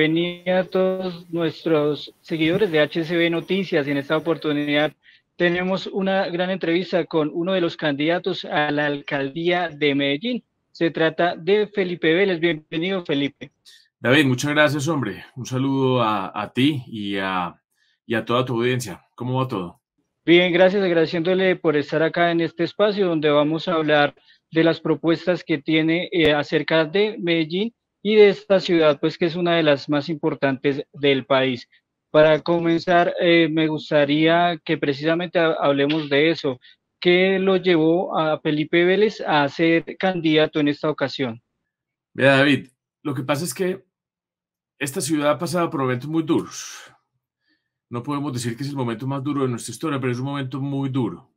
Bienvenidos a todos nuestros seguidores de HCB Noticias. En esta oportunidad tenemos una gran entrevista con uno de los candidatos a la alcaldía de Medellín. Se trata de Felipe Vélez. Bienvenido, Felipe. David, muchas gracias, hombre. Un saludo a, ti y a, toda tu audiencia. ¿Cómo va todo? Bien, gracias, agradeciéndole por estar acá en este espacio donde vamos a hablar de las propuestas que tiene eh, acerca de Medellín y de esta ciudad, pues que es una de las más importantes del país. Para comenzar, eh, me gustaría que precisamente hablemos de eso. ¿Qué lo llevó a Felipe Vélez a ser candidato en esta ocasión? Mira, David, lo que pasa es que esta ciudad ha pasado por momentos muy duros. No podemos decir que es el momento más duro de nuestra historia, pero es un momento muy duro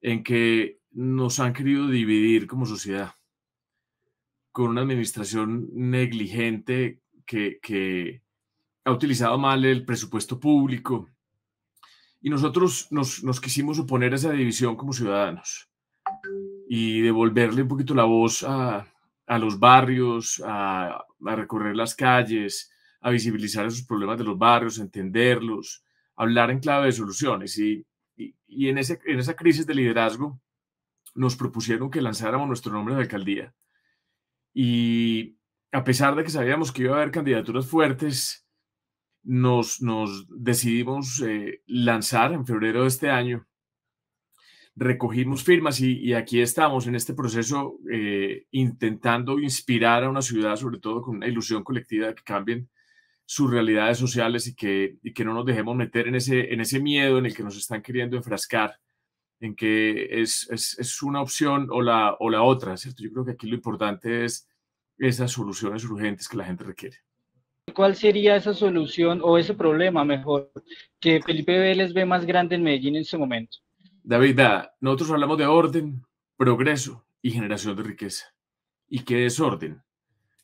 en que nos han querido dividir como sociedad con una administración negligente que, ha utilizado mal el presupuesto público. Y nosotros nos, quisimos oponer a esa división como ciudadanos y devolverle un poquito la voz a, los barrios, a, recorrer las calles, a visibilizar esos problemas de los barrios, entenderlos, hablar en clave de soluciones. Y, en esa crisis de liderazgo nos propusieron que lanzáramos nuestro nombre de alcaldía y a pesar de que sabíamos que iba a haber candidaturas fuertes, nos, decidimos eh, lanzar en febrero de este año. Recogimos firmas y, aquí estamos en este proceso eh, intentando inspirar a una ciudad, sobre todo con una ilusión colectiva de que cambien sus realidades sociales y que, no nos dejemos meter en ese miedo en el que nos están queriendo enfrascar en que es, una opción o la, o la otra, ¿cierto? Yo creo que aquí lo importante es esas soluciones urgentes que la gente requiere. ¿Cuál sería esa solución o ese problema, mejor, que Felipe Vélez ve más grande en Medellín en este momento? David, nosotros hablamos de orden, progreso y generación de riqueza. ¿Y qué es orden?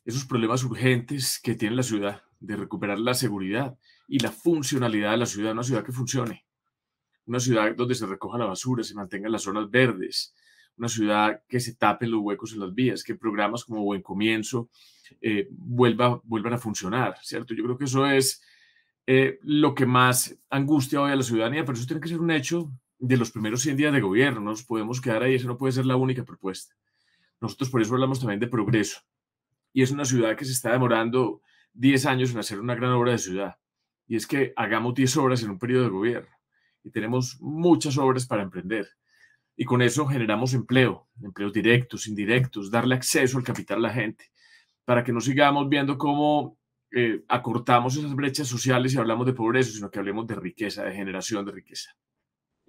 Esos problemas urgentes que tiene la ciudad de recuperar la seguridad y la funcionalidad de la ciudad, una ciudad que funcione una ciudad donde se recoja la basura, se mantengan las zonas verdes, una ciudad que se tapen los huecos en las vías, que programas como Buen Comienzo eh, vuelva, vuelvan a funcionar, ¿cierto? Yo creo que eso es eh, lo que más angustia hoy a la ciudadanía, pero eso tiene que ser un hecho de los primeros 100 días de gobierno, no nos podemos quedar ahí, eso no puede ser la única propuesta. Nosotros por eso hablamos también de progreso, y es una ciudad que se está demorando 10 años en hacer una gran obra de ciudad, y es que hagamos 10 obras en un periodo de gobierno y tenemos muchas obras para emprender. Y con eso generamos empleo, empleos directos, indirectos, darle acceso al capital a la gente, para que no sigamos viendo cómo eh, acortamos esas brechas sociales y hablamos de pobreza, sino que hablemos de riqueza, de generación de riqueza.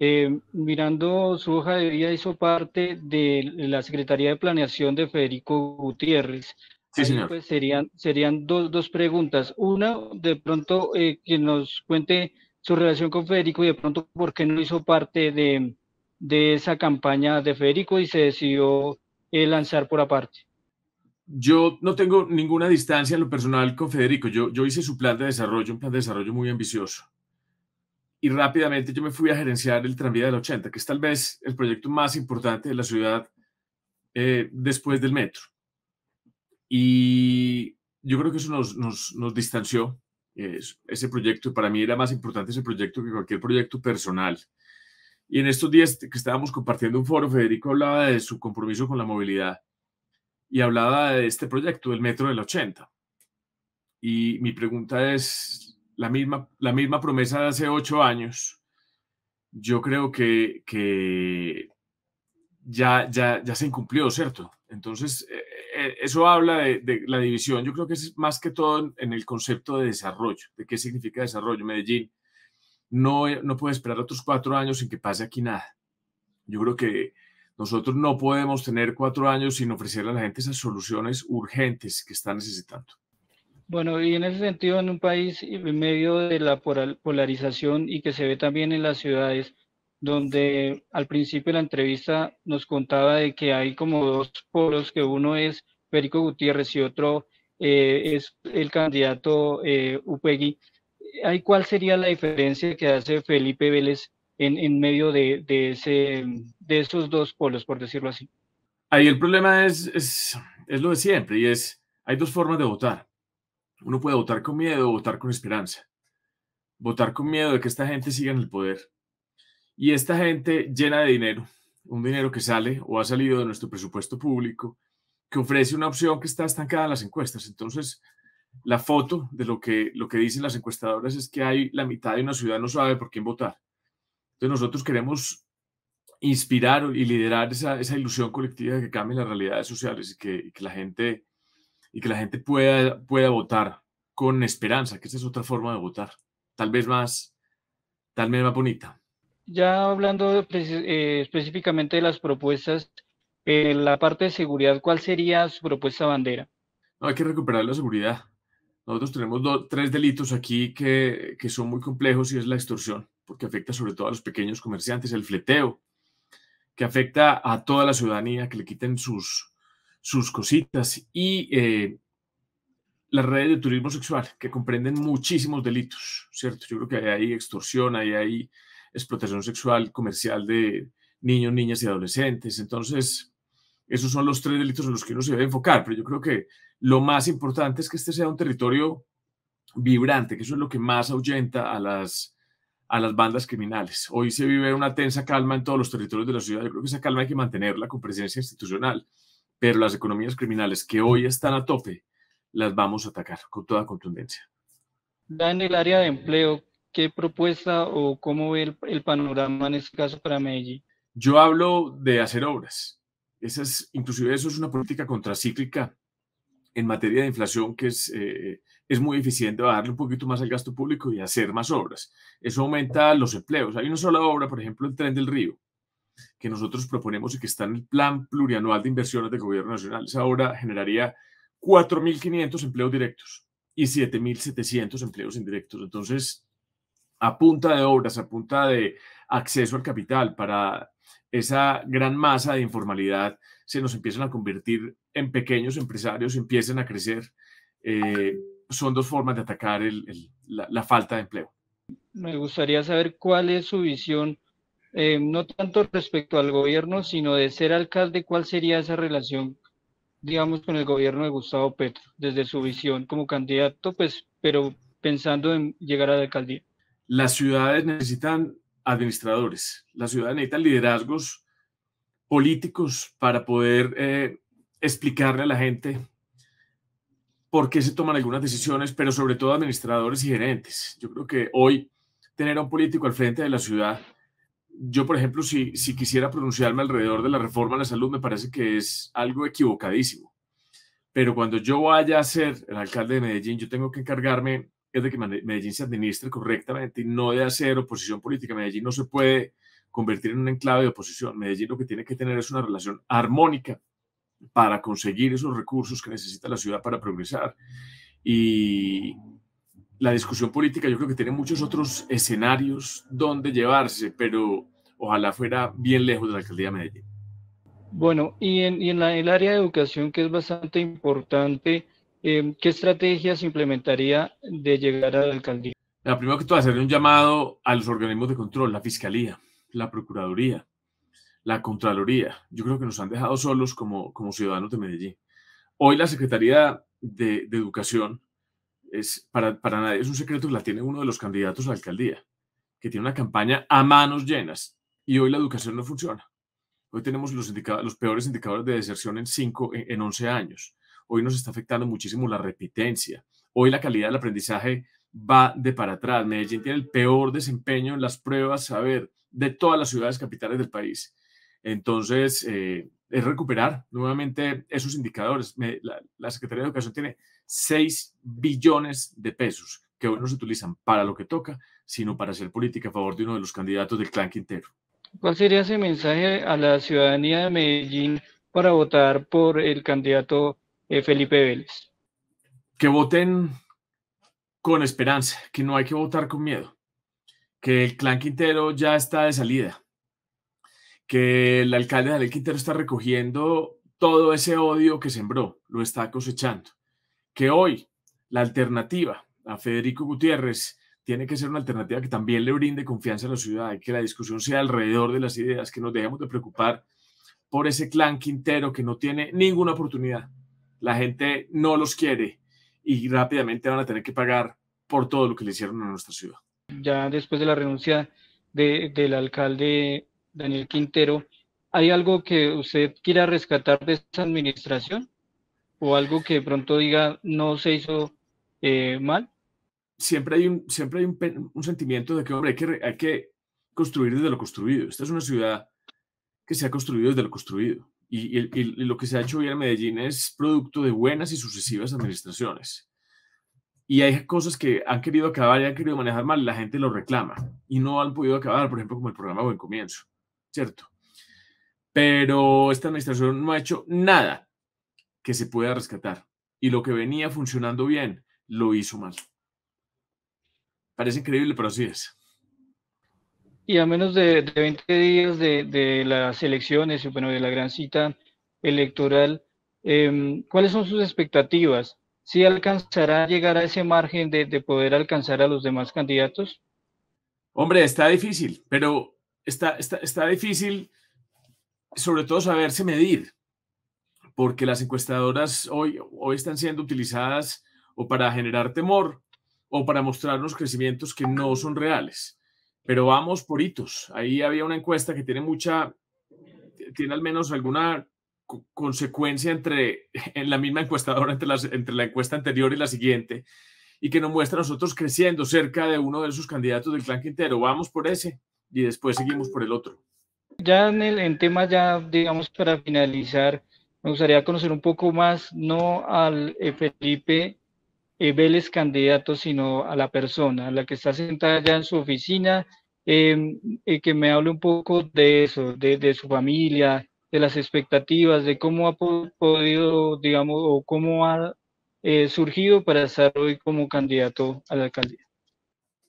Eh, mirando su hoja de vida, hizo parte de la Secretaría de Planeación de Federico Gutiérrez. Sí, señor. Pues, serían serían dos, preguntas. Una, de pronto, eh, que nos cuente su relación con Federico y de pronto por qué no hizo parte de, de esa campaña de Federico y se decidió eh, lanzar por aparte? Yo no tengo ninguna distancia en lo personal con Federico. Yo, yo hice su plan de desarrollo, un plan de desarrollo muy ambicioso. Y rápidamente yo me fui a gerenciar el tranvía del 80, que es tal vez el proyecto más importante de la ciudad eh, después del metro. Y yo creo que eso nos, nos distanció eh, ese proyecto, para mí era más importante ese proyecto que cualquier proyecto personal. Y en estos días que estábamos compartiendo un foro, Federico hablaba de su compromiso con la movilidad y hablaba de este proyecto, el metro del 80. Y mi pregunta es la misma, la misma promesa de hace ocho años. Yo creo que, que ya, ya, ya se incumplió, ¿cierto? Entonces, eh, eh, eso habla de, la división. Yo creo que es más que todo en el concepto de desarrollo, de qué significa desarrollo. Medellín no, eh, no puede esperar otros cuatro años sin que pase aquí nada. Yo creo que nosotros no podemos tener cuatro años sin ofrecerle a la gente esas soluciones urgentes que está necesitando. Bueno, y en ese sentido, en un país en medio de la polarización y que se ve también en las ciudades, donde al principio de la entrevista nos contaba de que hay como dos polos, que uno es Perico Gutiérrez y otro eh, es el candidato eh, Upegui. ¿Cuál sería la diferencia que hace Felipe Vélez en, medio de, ese, de esos dos polos, por decirlo así? Ahí el problema es, es lo de siempre y es, hay dos formas de votar. Uno puede votar con miedo o votar con esperanza. Votar con miedo de que esta gente siga en el poder y esta gente llena de dinero, un dinero que sale o ha salido de nuestro presupuesto público, que ofrece una opción que está estancada en las encuestas. Entonces, la foto de lo que, lo que dicen las encuestadoras es que hay la mitad de una ciudad no sabe por quién votar. Entonces, nosotros queremos inspirar y liderar esa, ilusión colectiva de que cambien las realidades sociales y que, la gente, y que la gente pueda, pueda votar con esperanza, que esa es otra forma de votar, tal vez más, tal vez más bonita ya hablando eh, específicamente de las propuestas, en eh, la parte de seguridad, ¿cuál sería su propuesta bandera? hay que recuperar la seguridad. Nosotros tenemos tres delitos aquí que, que son muy complejos y es la extorsión, porque afecta sobre todo a los pequeños comerciantes, el fleteo, que afecta a toda la ciudadanía, que le quiten sus, sus cositas y eh, las redes de turismo sexual, que comprenden muchísimos delitos, ¿cierto? Yo creo que ahí hay extorsión, ahí hay explotación sexual comercial de niños, niñas y adolescentes. Entonces, esos son los tres delitos en los que uno se debe enfocar, pero yo creo que lo más importante es que este sea un territorio vibrante, que eso es lo que más ahuyenta a las, a las bandas criminales. Hoy se vive una tensa calma en todos los territorios de la ciudad. Yo creo que esa calma hay que mantenerla con presencia institucional, pero las economías criminales que hoy están a tope, las vamos a atacar con toda contundencia. en el área de empleo, qué propuesta o cómo ve el, panorama en este caso para Medellín? Yo hablo de hacer obras. Esa es, inclusive eso es una política contracíclica en materia de inflación que es, eh, es muy eficiente bajarle un poquito más al gasto público y hacer más obras. Eso aumenta los empleos. Hay una sola obra, por ejemplo, el tren del río, que nosotros proponemos y que está en el plan plurianual de inversiones del gobierno nacional. Esa obra generaría 4.500 empleos directos y 7.700 empleos indirectos. Entonces, a punta de obras, a punta de acceso al capital para esa gran masa de informalidad, se nos empiezan a convertir en pequeños empresarios, empiezan a crecer. Eh, son dos formas de atacar la, falta de empleo. Me gustaría saber cuál es su visión, eh, no tanto respecto al gobierno, sino de ser alcalde, cuál sería esa relación, digamos, con el gobierno de Gustavo Petro, desde su visión como candidato, pues, pero pensando en llegar a la alcaldía las ciudades necesitan administradores, las ciudades necesitan liderazgos políticos para poder eh, explicarle a la gente por qué se toman algunas decisiones, pero sobre todo administradores y gerentes. Yo creo que hoy tener a un político al frente de la ciudad, yo por ejemplo, si, si quisiera pronunciarme alrededor de la reforma a la salud, me parece que es algo equivocadísimo. Pero cuando yo vaya a ser el alcalde de Medellín, yo tengo que encargarme es de que Medellín se administre correctamente y no de hacer oposición política. Medellín no se puede convertir en un enclave de oposición. Medellín lo que tiene que tener es una relación armónica para conseguir esos recursos que necesita la ciudad para progresar. Y la discusión política yo creo que tiene muchos otros escenarios donde llevarse, pero ojalá fuera bien lejos de la alcaldía de Medellín. Bueno, y en, el área de educación que es bastante importante, Em, ¿qué estrategias implementaría de llegar a la alcaldía? La primero que todo, hacerle un llamado a los organismos de control, la Fiscalía, la Procuraduría, la Contraloría. Yo creo que nos han dejado solos como, como ciudadanos de Medellín. Hoy la Secretaría de, Educación, es, para, para nadie es un secreto la tiene uno de los candidatos a la alcaldía, que tiene una campaña a manos llenas y hoy la educación no funciona. Hoy tenemos los, los peores indicadores de deserción en, cinco, en 11 años hoy nos está afectando muchísimo la repitencia. Hoy la calidad del aprendizaje va de para atrás. Medellín tiene el peor desempeño en las pruebas, a ver, de todas las ciudades capitales del país. Entonces, eh, es recuperar nuevamente esos indicadores. la, la, Secretaría de Educación tiene 6 billones de pesos que hoy no se utilizan para lo que toca, sino para hacer política a favor de uno de los candidatos del clan Quintero. ¿Cuál sería ese mensaje a la ciudadanía de Medellín para votar por el candidato eh, Felipe Vélez. Que voten con esperanza, que no hay que votar con miedo, que el clan Quintero ya está de salida, que el alcalde Daniel Quintero está recogiendo todo ese odio que sembró, lo está cosechando, que hoy la alternativa a Federico Gutiérrez tiene que ser una alternativa que también le brinde confianza a la ciudad que la discusión sea alrededor de las ideas, que nos dejemos de preocupar por ese clan Quintero que no tiene ninguna oportunidad la gente no los quiere y rápidamente van a tener que pagar por todo lo que le hicieron a nuestra ciudad. Ya después de la renuncia de, del alcalde Daniel Quintero, ¿hay algo que usted quiera rescatar de esta administración? ¿O algo que de pronto diga no se hizo eh, mal? Siempre hay, un, siempre hay un, sentimiento de que, hombre, que, hay que construir desde lo construido. Esta es una ciudad que se ha construido desde lo construido y, lo que se ha hecho hoy en Medellín es producto de buenas y sucesivas administraciones. Y hay cosas que han querido acabar y han querido manejar mal, la gente lo reclama y no han podido acabar, por ejemplo, como el programa Buen Comienzo, ¿cierto? Pero esta administración no ha hecho nada que se pueda rescatar y lo que venía funcionando bien lo hizo mal. Parece increíble, pero así es. Y a menos de, 20 días de, las elecciones, bueno, de la gran cita electoral, em, ¿cuáles son sus expectativas? ¿Si alcanzará a llegar a ese margen de, poder alcanzar a los demás candidatos? Hombre, está difícil, pero está, está, está difícil sobre todo saberse medir, porque las encuestadoras hoy, hoy están siendo utilizadas o para generar temor o para mostrarnos crecimientos que no son reales pero vamos por hitos. Ahí había una encuesta que tiene mucha, tiene al menos alguna consecuencia entre, en la misma encuestadora, entre, las, entre la encuesta anterior y la siguiente, y que nos muestra a nosotros creciendo cerca de uno de sus candidatos del clan Quintero. Vamos por ese y después seguimos por el otro. Ya en, el, en ya digamos, para finalizar, me gustaría conocer un poco más, no al Felipe eh, Vélez candidato, sino a la persona, a la que está sentada ya en su oficina, em, eh, que me hable un poco de eso, de, su familia, de las expectativas, de cómo ha podido, digamos, o cómo ha eh, surgido para estar hoy como candidato a la alcaldía.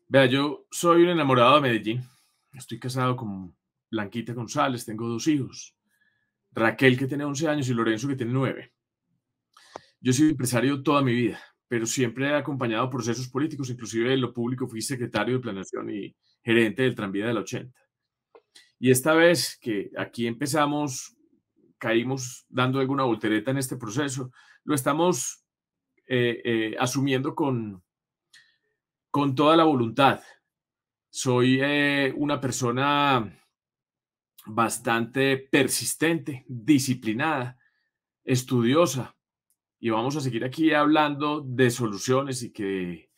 Vea, yo soy un enamorado de Medellín. Estoy casado con Blanquita González, tengo dos hijos. Raquel, que tiene 11 años, y Lorenzo, que tiene 9. Yo soy empresario toda mi vida pero siempre he acompañado procesos políticos, inclusive en lo público fui secretario de Planeación y gerente del tranvía del 80. Y esta vez que aquí empezamos, caímos dando alguna voltereta en este proceso, lo estamos eh, eh, asumiendo con, con toda la voluntad. Soy eh, una persona bastante persistente, disciplinada, estudiosa, y vamos a seguir aquí hablando de soluciones y que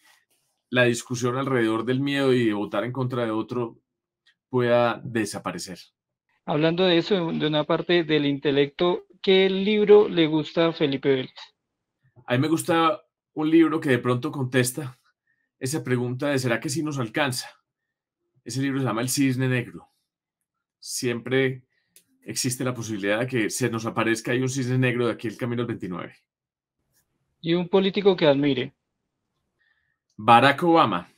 la discusión alrededor del miedo y de votar en contra de otro pueda desaparecer. Hablando de eso, de una parte del intelecto, ¿qué libro le gusta a Felipe Belt? A mí me gusta un libro que de pronto contesta esa pregunta de ¿será que sí nos alcanza? Ese libro se llama El Cisne Negro. Siempre existe la posibilidad de que se nos aparezca ahí un cisne negro de aquí el camino al 29. Y un político que admire. Barack Obama.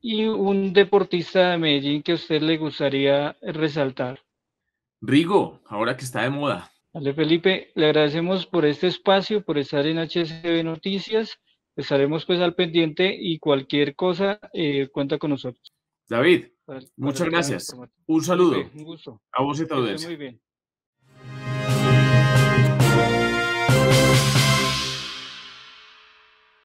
Y un deportista de Medellín que a usted le gustaría resaltar. Rigo, ahora que está de moda. Dale Felipe, le agradecemos por este espacio, por estar en HSB Noticias. Estaremos pues al pendiente y cualquier cosa eh, cuenta con nosotros. David, muchas gracias. Un saludo. un gusto. A vos y a todos. Muy bien.